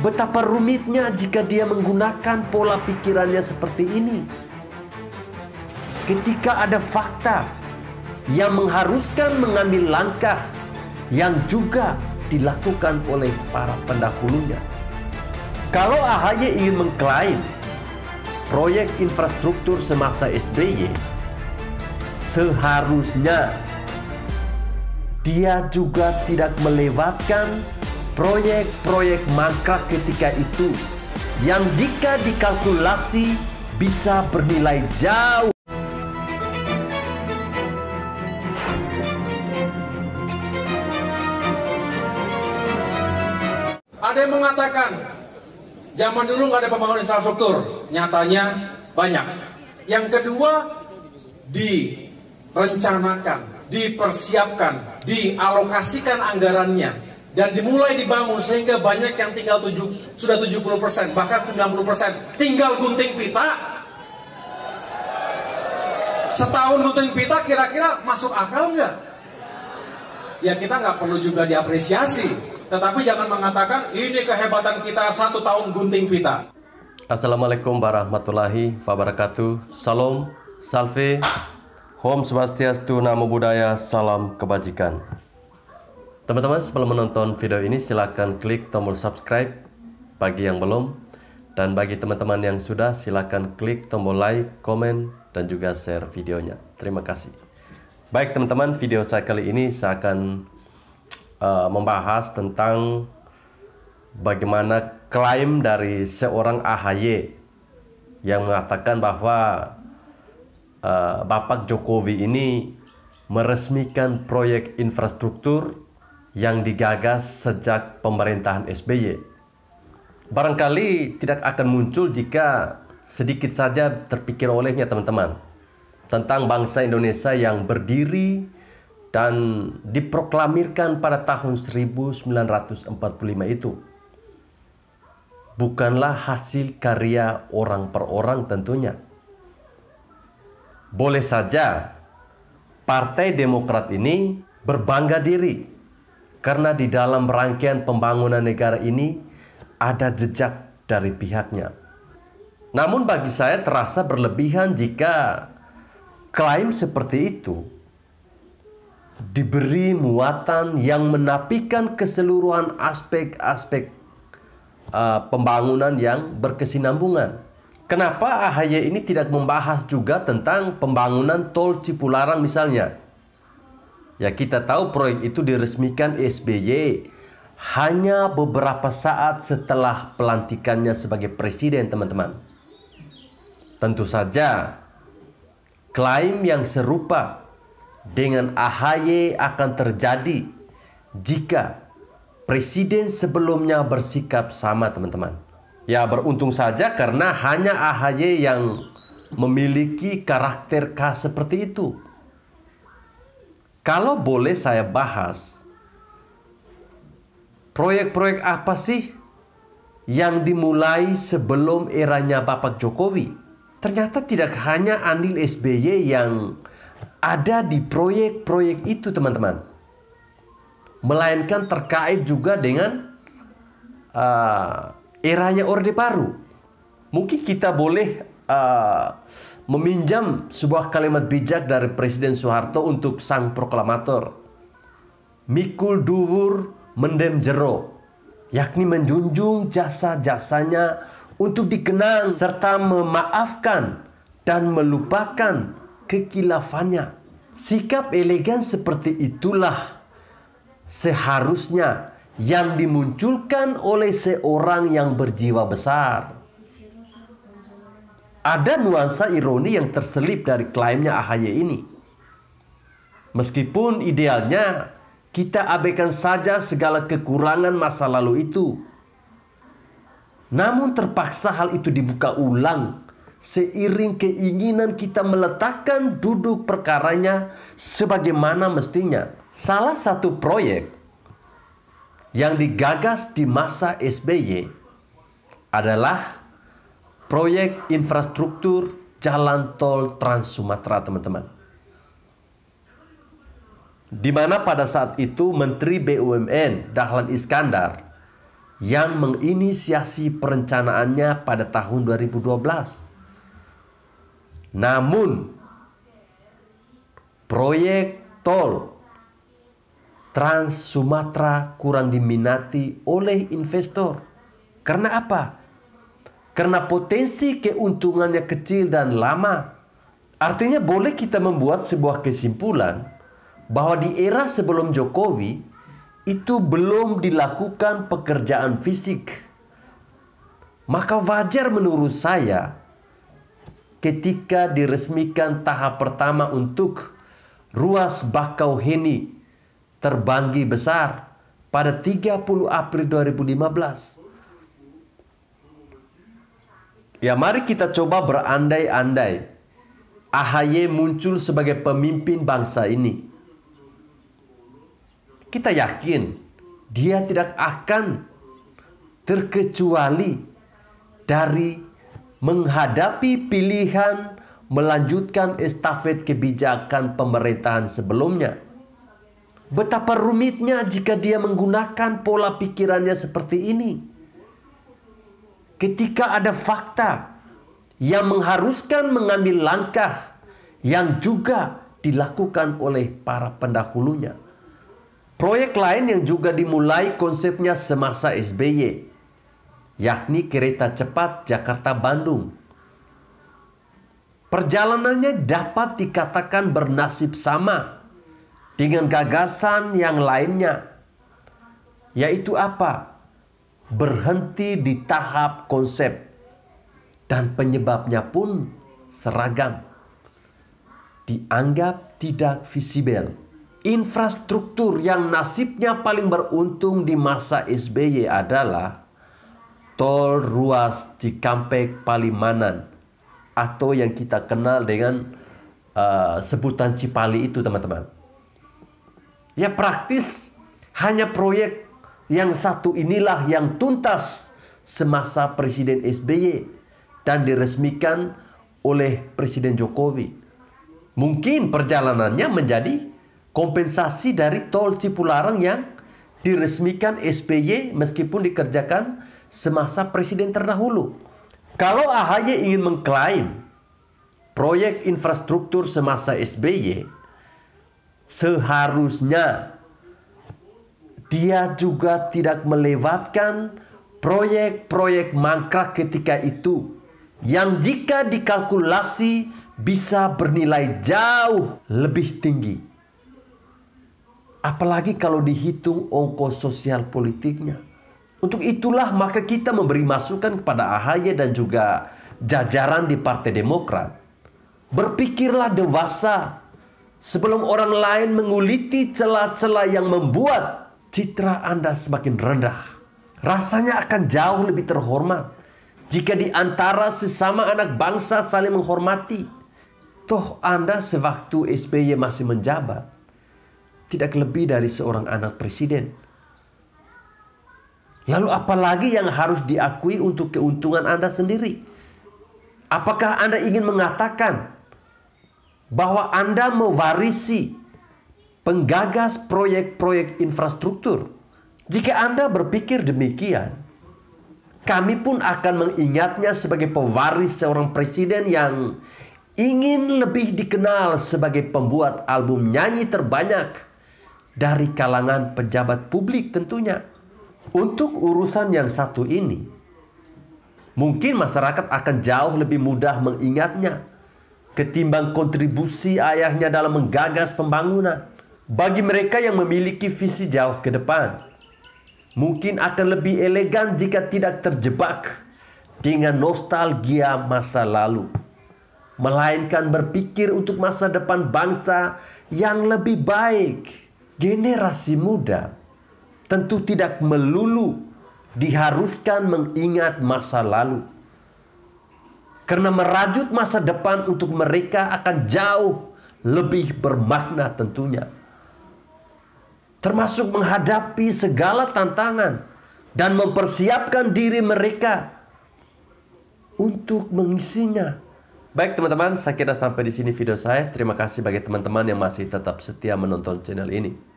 Betapa rumitnya jika dia menggunakan pola pikirannya seperti ini. Ketika ada fakta yang mengharuskan mengambil langkah yang juga dilakukan oleh para pendahulunya. Kalau AHY ingin mengklaim proyek infrastruktur semasa SBY, seharusnya dia juga tidak melewatkan proyek-proyek mangkrak ketika itu yang jika dikalkulasi bisa bernilai jauh. Ada yang mengatakan zaman dulu nggak ada pembangunan infrastruktur, nyatanya banyak. Yang kedua direncanakan, dipersiapkan, dialokasikan anggarannya dan dimulai dibangun sehingga banyak yang tinggal 7 sudah 70% bahkan 90% tinggal gunting pita setahun gunting pita kira-kira masuk akal nggak ya kita nggak perlu juga diapresiasi tetapi jangan mengatakan ini kehebatan kita satu tahun gunting pita Assalamualaikum warahmatullahi wabarakatuh Salam, salve, home Swastiastu, Namo Buddhaya, Salam Kebajikan Teman-teman sebelum menonton video ini silahkan klik tombol subscribe bagi yang belum dan bagi teman-teman yang sudah silahkan klik tombol like, komen, dan juga share videonya. Terima kasih. Baik teman-teman video saya kali ini saya akan uh, membahas tentang bagaimana klaim dari seorang AHY yang mengatakan bahwa uh, Bapak Jokowi ini meresmikan proyek infrastruktur yang digagas sejak pemerintahan SBY. Barangkali tidak akan muncul jika sedikit saja terpikir olehnya teman-teman tentang bangsa Indonesia yang berdiri dan diproklamirkan pada tahun 1945 itu. Bukanlah hasil karya orang per orang tentunya. Boleh saja Partai Demokrat ini berbangga diri karena di dalam rangkaian pembangunan negara ini ada jejak dari pihaknya. Namun bagi saya terasa berlebihan jika klaim seperti itu diberi muatan yang menapikan keseluruhan aspek-aspek uh, pembangunan yang berkesinambungan. Kenapa AHY ini tidak membahas juga tentang pembangunan tol Cipularang misalnya? Ya kita tahu proyek itu diresmikan SBY hanya beberapa saat setelah pelantikannya sebagai presiden, teman-teman. Tentu saja, klaim yang serupa dengan AHY akan terjadi jika presiden sebelumnya bersikap sama, teman-teman. Ya, beruntung saja karena hanya AHY yang memiliki karakter khas seperti itu. Kalau boleh saya bahas, proyek-proyek apa sih yang dimulai sebelum eranya Bapak Jokowi? Ternyata tidak hanya Andil SBY yang ada di proyek-proyek itu, teman-teman. Melainkan terkait juga dengan uh, eranya Orde Baru. Mungkin kita boleh Eh, meminjam sebuah kalimat bijak dari Presiden Soeharto untuk sang proklamator. Mikul duwur mendem jero, yakni menjunjung jasa-jasanya untuk dikenang serta memaafkan dan melupakan kekilafannya. Sikap elegan seperti itulah seharusnya yang dimunculkan oleh seorang yang berjiwa besar ada nuansa ironi yang terselip dari klaimnya AHY ini. Meskipun idealnya kita abaikan saja segala kekurangan masa lalu itu. Namun terpaksa hal itu dibuka ulang seiring keinginan kita meletakkan duduk perkaranya sebagaimana mestinya. Salah satu proyek yang digagas di masa SBY adalah proyek infrastruktur jalan tol Trans Sumatera, teman-teman. Di mana pada saat itu Menteri BUMN Dahlan Iskandar yang menginisiasi perencanaannya pada tahun 2012. Namun proyek tol Trans Sumatera kurang diminati oleh investor. Karena apa? Karena potensi keuntungannya kecil dan lama. Artinya boleh kita membuat sebuah kesimpulan bahwa di era sebelum Jokowi itu belum dilakukan pekerjaan fisik. Maka wajar menurut saya ketika diresmikan tahap pertama untuk ruas Bakau Heni terbanggi besar pada 30 April 2015 Ya mari kita coba berandai-andai AHY muncul sebagai pemimpin bangsa ini. Kita yakin dia tidak akan terkecuali dari menghadapi pilihan melanjutkan estafet kebijakan pemerintahan sebelumnya. Betapa rumitnya jika dia menggunakan pola pikirannya seperti ini ketika ada fakta yang mengharuskan mengambil langkah yang juga dilakukan oleh para pendahulunya. Proyek lain yang juga dimulai konsepnya semasa SBY, yakni kereta cepat Jakarta-Bandung. Perjalanannya dapat dikatakan bernasib sama dengan gagasan yang lainnya, yaitu apa? berhenti di tahap konsep dan penyebabnya pun seragam. Dianggap tidak visibel. Infrastruktur yang nasibnya paling beruntung di masa SBY adalah tol ruas di Cikampek Palimanan atau yang kita kenal dengan uh, sebutan Cipali itu teman-teman. Ya praktis hanya proyek yang satu inilah yang tuntas semasa Presiden SBY dan diresmikan oleh Presiden Jokowi. Mungkin perjalanannya menjadi kompensasi dari tol Cipularang yang diresmikan SBY meskipun dikerjakan semasa presiden terdahulu. Kalau AHY ingin mengklaim proyek infrastruktur semasa SBY seharusnya dia juga tidak melewatkan proyek-proyek mangkrak ketika itu yang jika dikalkulasi bisa bernilai jauh lebih tinggi. Apalagi kalau dihitung ongkos sosial politiknya. Untuk itulah maka kita memberi masukan kepada AHY dan juga jajaran di Partai Demokrat. Berpikirlah dewasa sebelum orang lain menguliti celah-celah yang membuat citra Anda semakin rendah. Rasanya akan jauh lebih terhormat jika di antara sesama anak bangsa saling menghormati. Toh Anda sewaktu SBY masih menjabat, tidak lebih dari seorang anak presiden. Lalu apalagi yang harus diakui untuk keuntungan Anda sendiri? Apakah Anda ingin mengatakan bahwa Anda mewarisi penggagas proyek-proyek infrastruktur. Jika Anda berpikir demikian, kami pun akan mengingatnya sebagai pewaris seorang presiden yang ingin lebih dikenal sebagai pembuat album nyanyi terbanyak dari kalangan pejabat publik tentunya. Untuk urusan yang satu ini, mungkin masyarakat akan jauh lebih mudah mengingatnya ketimbang kontribusi ayahnya dalam menggagas pembangunan bagi mereka yang memiliki visi jauh ke depan. Mungkin akan lebih elegan jika tidak terjebak dengan nostalgia masa lalu, melainkan berpikir untuk masa depan bangsa yang lebih baik. Generasi muda tentu tidak melulu diharuskan mengingat masa lalu. Karena merajut masa depan untuk mereka akan jauh lebih bermakna tentunya termasuk menghadapi segala tantangan dan mempersiapkan diri mereka untuk mengisinya. Baik teman-teman, saya kira sampai di sini video saya. Terima kasih bagi teman-teman yang masih tetap setia menonton channel ini.